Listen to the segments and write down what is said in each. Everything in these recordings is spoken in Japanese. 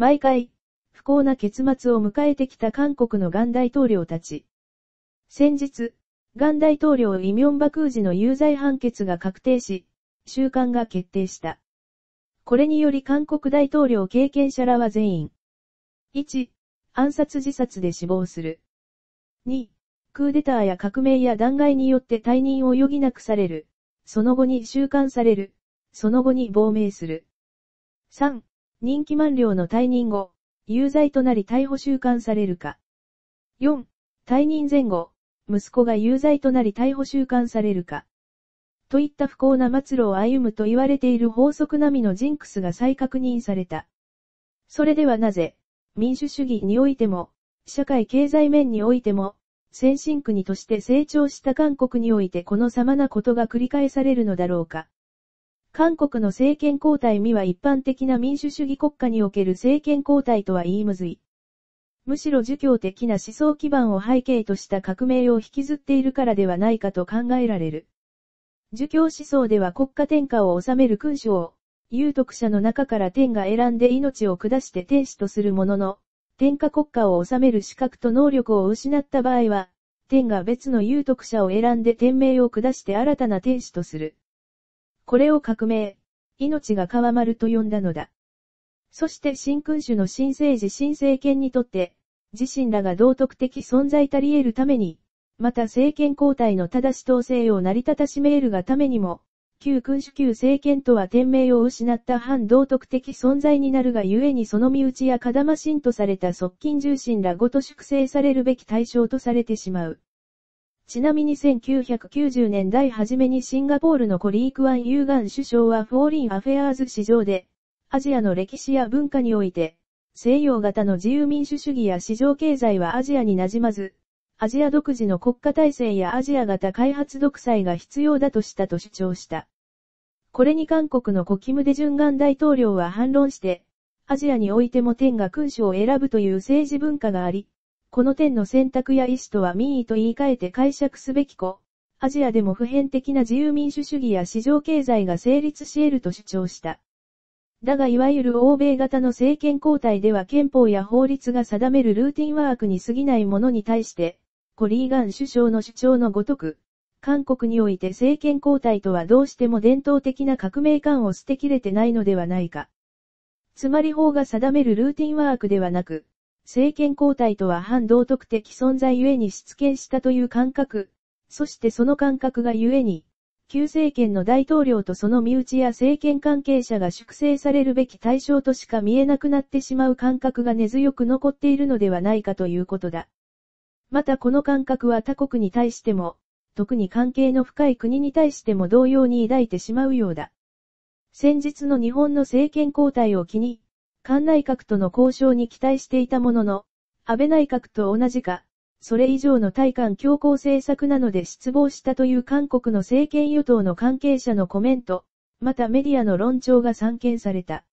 毎回、不幸な結末を迎えてきた韓国のガン大統領たち。先日、ガン大統領イミョンバクージの有罪判決が確定し、収監が決定した。これにより韓国大統領経験者らは全員。1、暗殺自殺で死亡する。2、クーデターや革命や弾劾によって退任を余儀なくされる。その後に収監される。その後に亡命する。3、任期満了の退任後、有罪となり逮捕収監されるか。4、退任前後、息子が有罪となり逮捕収監されるか。といった不幸な末路を歩むと言われている法則並みのジンクスが再確認された。それではなぜ、民主主義においても、社会経済面においても、先進国として成長した韓国においてこの様なことが繰り返されるのだろうか。韓国の政権交代未は一般的な民主主義国家における政権交代とは言いむずい。むしろ儒教的な思想基盤を背景とした革命を引きずっているからではないかと考えられる。儒教思想では国家天下を治める君主を、有徳者の中から天が選んで命を下して天使とするものの、天下国家を治める資格と能力を失った場合は、天が別の有徳者を選んで天命を下して新たな天使とする。これを革命、命が変わると呼んだのだ。そして新君主の新政治新政権にとって、自身らが道徳的存在たり得るために、また政権交代の正し統制を成り立たしめ得るがためにも、旧君主旧政権とは天命を失った反道徳的存在になるがゆえにその身内やかだましんとされた側近重心らごと粛清されるべき対象とされてしまう。ちなみに1990年代初めにシンガポールのコリークワン・ユーガン首相はフォーリン・アフェアーズ市場で、アジアの歴史や文化において、西洋型の自由民主主義や市場経済はアジアになじまず、アジア独自の国家体制やアジア型開発独裁が必要だとしたと主張した。これに韓国のコキムデジュンガン大統領は反論して、アジアにおいても天が君主を選ぶという政治文化があり、この点の選択や意思とは民意と言い換えて解釈すべき子、アジアでも普遍的な自由民主主義や市場経済が成立し得ると主張した。だがいわゆる欧米型の政権交代では憲法や法律が定めるルーティンワークに過ぎないものに対して、コリーガン首相の主張のごとく、韓国において政権交代とはどうしても伝統的な革命感を捨てきれてないのではないか。つまり法が定めるルーティンワークではなく、政権交代とは反道徳的存在ゆえに出現したという感覚、そしてその感覚がゆえに、旧政権の大統領とその身内や政権関係者が粛清されるべき対象としか見えなくなってしまう感覚が根強く残っているのではないかということだ。またこの感覚は他国に対しても、特に関係の深い国に対しても同様に抱いてしまうようだ。先日の日本の政権交代を機に、菅内閣との交渉に期待していたものの、安倍内閣と同じか、それ以上の対韓強硬政策なので失望したという韓国の政権与党の関係者のコメント、またメディアの論調が散見された。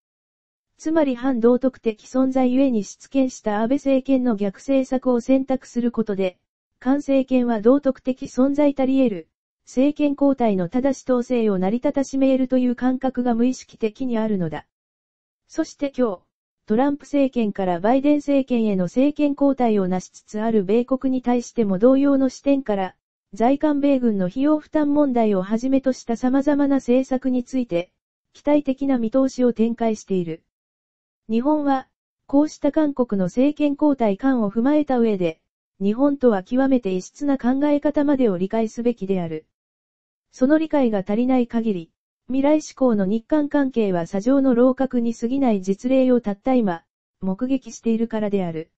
つまり反道徳的存在ゆえに失権した安倍政権の逆政策を選択することで、韓政権は道徳的存在たり得る、政権交代の正し統制を成り立たしめ得るという感覚が無意識的にあるのだ。そして今日、トランプ政権からバイデン政権への政権交代を成しつつある米国に対しても同様の視点から、在韓米軍の費用負担問題をはじめとした様々な政策について、期待的な見通しを展開している。日本は、こうした韓国の政権交代感を踏まえた上で、日本とは極めて異質な考え方までを理解すべきである。その理解が足りない限り、未来志向の日韓関係は砂上の楼閣に過ぎない実例をたった今、目撃しているからである。